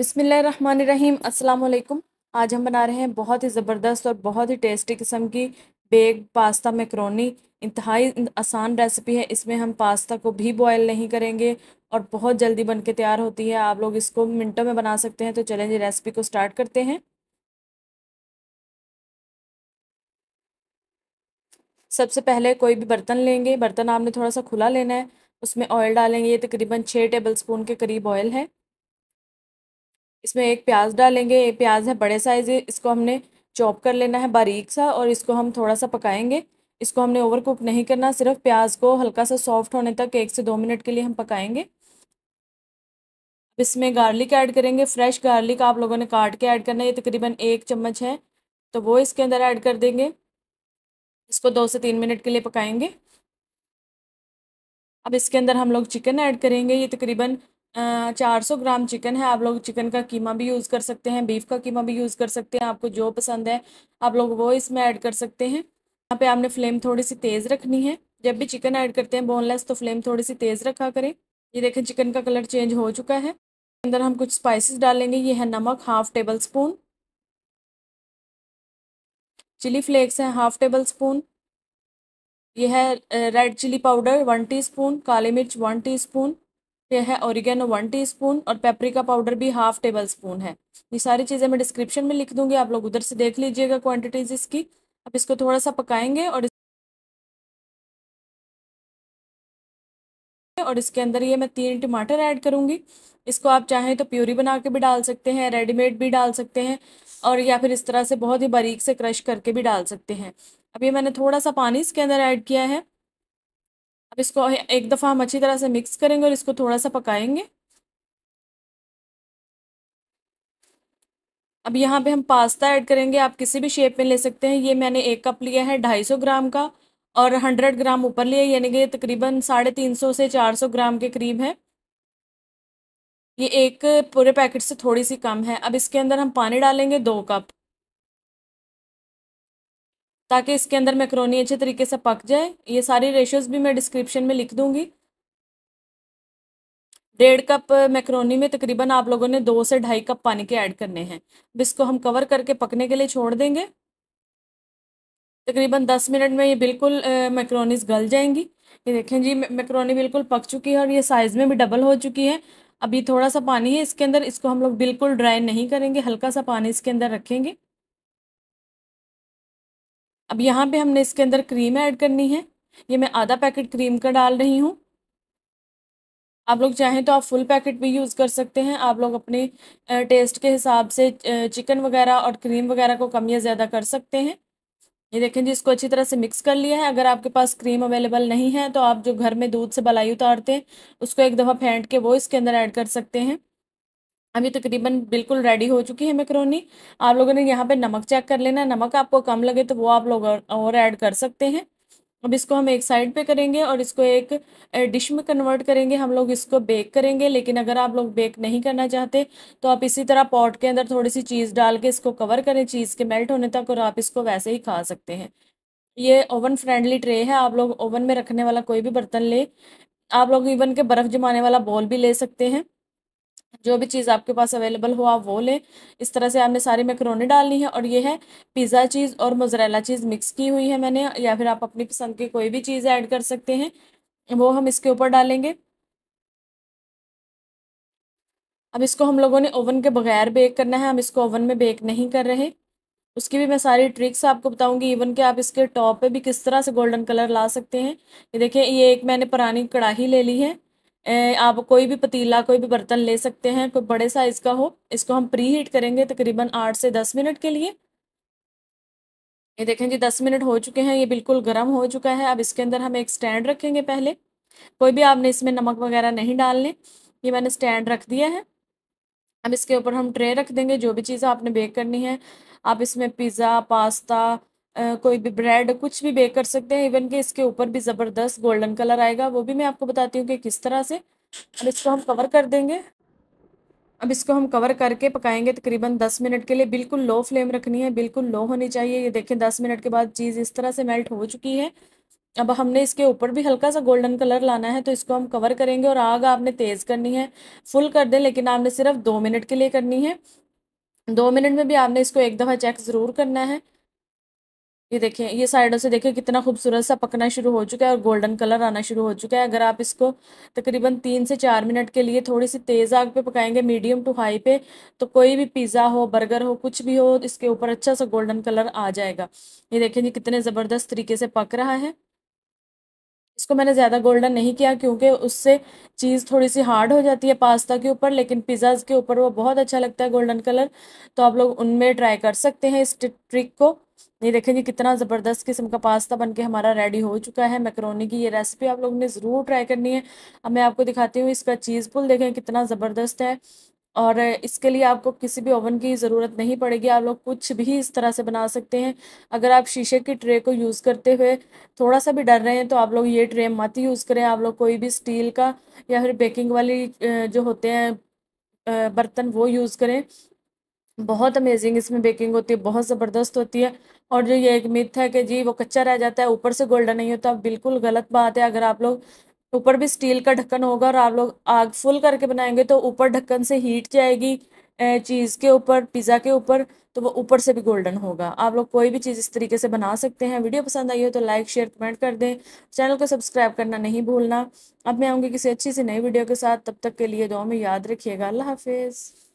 अस्सलाम वालेकुम आज हम बना रहे हैं बहुत ही ज़बरदस्त और बहुत ही टेस्टी किस्म की बेग पास्ता मैक्रोनी इंतहाई आसान रेसिपी है इसमें हम पास्ता को भी बॉयल नहीं करेंगे और बहुत जल्दी बन के तैयार होती है आप लोग इसको मिनटों में बना सकते हैं तो चलें ये रेसिपी को स्टार्ट करते हैं सबसे पहले कोई भी बर्तन लेंगे बर्तन आपने थोड़ा सा खुला लेना है उसमें ऑयल डालेंगे ये तकरीबन छः टेबल स्पून के करीब ऑयल है इसमें एक प्याज डालेंगे ये प्याज है बड़े साइज़ इसको हमने चॉप कर लेना है बारीक सा और इसको हम थोड़ा सा पकाएंगे इसको हमने ओवर कुक नहीं करना सिर्फ प्याज को हल्का सा सॉफ्ट होने तक एक से दो मिनट के लिए हम पकाएंगे इसमें गार्लिक ऐड करेंगे फ्रेश गार्लिक आप लोगों ने काट के ऐड करना है ये तकरीबन एक चम्मच है तो वो इसके अंदर ऐड कर देंगे इसको दो से तीन मिनट के लिए पकाएंगे अब इसके अंदर हम लोग चिकन ऐड करेंगे ये तकरीबन चार सौ ग्राम चिकन है आप लोग चिकन का कीमा भी यूज़ कर सकते हैं बीफ का कीमा भी यूज़ कर सकते हैं आपको जो पसंद है आप लोग वो इसमें ऐड कर सकते हैं यहाँ पे आपने फ्लेम थोड़ी सी तेज़ रखनी है जब भी चिकन ऐड करते हैं बोनलेस तो फ्लेम थोड़ी सी तेज़ रखा करें ये देखें चिकन का कलर चेंज हो चुका है अंदर हम कुछ स्पाइसिस डालेंगे ये है नमक half tablespoon chili flakes है हाफ टेबल स्पून यह है red chili powder one teaspoon काली मिर्च वन टीस्पून यह है ओरिगेनो वन टीस्पून और पेपरिका पाउडर भी हाफ टेबल स्पून है ये सारी चीज़ें मैं डिस्क्रिप्शन में लिख दूंगी आप लोग उधर से देख लीजिएगा क्वांटिटीज इसकी अब इसको थोड़ा सा पकाएंगे और और इसके अंदर ये मैं तीन टमाटर ऐड करूँगी इसको आप चाहें तो प्यूरी बना के भी डाल सकते हैं रेडीमेड भी डाल सकते हैं और या फिर इस तरह से बहुत ही बारीक से क्रश करके भी डाल सकते हैं अब ये मैंने थोड़ा सा पानी इसके अंदर ऐड किया है अब इसको एक दफ़ा हम अच्छी तरह से मिक्स करेंगे और इसको थोड़ा सा पकाएंगे अब यहाँ पे हम पास्ता ऐड करेंगे आप किसी भी शेप में ले सकते हैं ये मैंने एक कप लिया है ढाई सौ ग्राम का और हंड्रेड ग्राम ऊपर लिया यानी कि तकरीबन साढ़े तीन सौ से चार सौ ग्राम के करीब है ये एक पूरे पैकेट से थोड़ी सी कम है अब इसके अंदर हम पानी डालेंगे दो कप ताकि इसके अंदर मैक्रोनी अच्छे तरीके से पक जाए ये सारी रेशोज़ भी मैं डिस्क्रिप्शन में लिख दूँगी डेढ़ कप मैक्रोनी में तकरीबन आप लोगों ने दो से ढाई कप पानी के ऐड करने हैं अब इसको हम कवर करके पकने के लिए छोड़ देंगे तकरीबन दस मिनट में ये बिल्कुल मैक्रोनीस गल जाएंगी ये देखें जी मैक्रोनी बिल्कुल पक चुकी है और ये साइज़ में भी डबल हो चुकी है अभी थोड़ा सा पानी है इसके अंदर इसको हम लोग बिल्कुल ड्राई नहीं करेंगे हल्का सा पानी इसके अंदर रखेंगे अब यहाँ पे हमने इसके अंदर क्रीम ऐड करनी है ये मैं आधा पैकेट क्रीम का डाल रही हूँ आप लोग चाहें तो आप फुल पैकेट भी यूज़ कर सकते हैं आप लोग अपने टेस्ट के हिसाब से चिकन वगैरह और क्रीम वगैरह को कम या ज़्यादा कर सकते हैं ये देखें जी इसको अच्छी तरह से मिक्स कर लिया है अगर आपके पास क्रीम अवेलेबल नहीं है तो आप जो घर में दूध से बलाई उतारते हैं उसको एक दफ़ा फेंट के वो इसके अंदर ऐड कर सकते हैं अभी तकरीबन तो बिल्कुल रेडी हो चुकी है मैक्रोनी आप लोगों ने यहाँ पे नमक चेक कर लेना नमक आपको कम लगे तो वो आप लोग और ऐड कर सकते हैं अब इसको हम एक साइड पे करेंगे और इसको एक डिश में कन्वर्ट करेंगे हम लोग इसको बेक करेंगे लेकिन अगर आप लोग बेक नहीं करना चाहते तो आप इसी तरह पॉट के अंदर थोड़ी सी चीज़ डाल के इसको कवर करें चीज़ के मेल्ट होने तक और आप इसको वैसे ही खा सकते हैं ये ओवन फ्रेंडली ट्रे है आप लोग ओवन में रखने वाला कोई भी बर्तन ले आप लोग इवन के बर्फ़ जमाने वाला बॉल भी ले सकते हैं जो भी चीज़ आपके पास अवेलेबल हो आप वो लें इस तरह से आपने सारी मैक्रोनी डालनी है और ये है पिज़्ज़ा चीज़ और मोजरेला चीज़ मिक्स की हुई है मैंने या फिर आप अपनी पसंद की कोई भी चीज़ ऐड कर सकते हैं वो हम इसके ऊपर डालेंगे अब इसको हम लोगों ने ओवन के बगैर बेक करना है हम इसको ओवन में बेक नहीं कर रहे उसकी भी मैं सारी ट्रिक्स आपको बताऊंगी इवन कि आप इसके टॉप पे भी किस तरह से गोल्डन कलर ला सकते हैं ये देखिए ये एक मैंने पुरानी कढ़ाही ले ली है आप कोई भी पतीला कोई भी बर्तन ले सकते हैं कोई बड़े साइज़ का हो इसको हम प्री हीट करेंगे तकरीबन आठ से दस मिनट के लिए ये देखें जी दस मिनट हो चुके हैं ये बिल्कुल गर्म हो चुका है अब इसके अंदर हम एक स्टैंड रखेंगे पहले कोई भी आपने इसमें नमक वगैरह नहीं डालने ये मैंने स्टैंड रख दिया है अब इसके ऊपर हम ट्रे रख देंगे जो भी चीज़ आपने बेक करनी है आप इसमें पिज़्ज़ा पास्ता कोई भी ब्रेड कुछ भी बेक कर सकते हैं इवन कि इसके ऊपर भी ज़बरदस्त गोल्डन कलर आएगा वो भी मैं आपको बताती हूँ कि किस तरह से अब इसको हम कवर कर देंगे अब इसको हम कवर करके पकाएंगे तकरीबन दस मिनट के लिए बिल्कुल लो फ्लेम रखनी है बिल्कुल लो होनी चाहिए ये देखें दस मिनट के बाद चीज़ इस तरह से मेल्ट हो चुकी है अब हमने इसके ऊपर भी हल्का सा गोल्डन कलर लाना है तो इसको हम कवर करेंगे और आग आपने तेज़ करनी है फुल कर दें लेकिन आपने सिर्फ दो मिनट के लिए करनी है दो मिनट में भी आपने इसको एक दफ़ा चेक ज़रूर करना है ये देखें ये साइडों से देखें कितना खूबसूरत सा पकना शुरू हो चुका है और गोल्डन कलर आना शुरू हो चुका है अगर आप इसको तकरीबन तीन से चार मिनट के लिए थोड़ी सी तेज़ आग पे पकाएंगे मीडियम टू हाई पे तो कोई भी पिज़्ज़ा हो बर्गर हो कुछ भी हो इसके ऊपर अच्छा सा गोल्डन कलर आ जाएगा ये देखें जी कितने ज़बरदस्त तरीके से पक रहा है इसको मैंने ज़्यादा गोल्डन नहीं किया क्योंकि उससे चीज़ थोड़ी सी हार्ड हो जाती है पास्ता के ऊपर लेकिन पिज़्ज़ाज के ऊपर वो बहुत अच्छा लगता है गोल्डन कलर तो आप लोग उनमें ट्राई कर सकते हैं इस ट्रिक को ये देखेंगे कितना ज़बरदस्त किस्म का पास्ता बनके हमारा रेडी हो चुका है मैक्रोनी की ये रेसिपी आप लोगों ने ज़रूर ट्राई करनी है अब मैं आपको दिखाती हूँ इसका चीज़ पुल देखें कितना ज़बरदस्त है और इसके लिए आपको किसी भी ओवन की ज़रूरत नहीं पड़ेगी आप लोग कुछ भी इस तरह से बना सकते हैं अगर आप शीशे की ट्रे को यूज़ करते हुए थोड़ा सा भी डर रहे हैं तो आप लोग ये ट्रे मत यूज़ करें आप लोग कोई भी स्टील का या फिर बेकिंग वाली जो होते हैं बर्तन वो यूज़ करें बहुत अमेजिंग इसमें बेकिंग होती है बहुत ज़बरदस्त होती है और जो ये एक मिथ है कि जी वो कच्चा रह जाता है ऊपर से गोल्डन नहीं होता बिल्कुल गलत बात है अगर आप लोग ऊपर भी स्टील का ढक्कन होगा और आप लोग आग फुल करके बनाएंगे तो ऊपर ढक्कन से हीट जाएगी चीज़ के ऊपर पिज़्ज़ा के ऊपर तो वो ऊपर से भी गोल्डन होगा आप लोग कोई भी चीज़ इस तरीके से बना सकते हैं वीडियो पसंद आई हो तो लाइक शेयर कमेंट कर दें चैनल को सब्सक्राइब करना नहीं भूलना अब मैं आऊँगी किसी अच्छी सी नई वीडियो के साथ तब तक के लिए दो में याद रखिएगा अल्लाह हाफिज़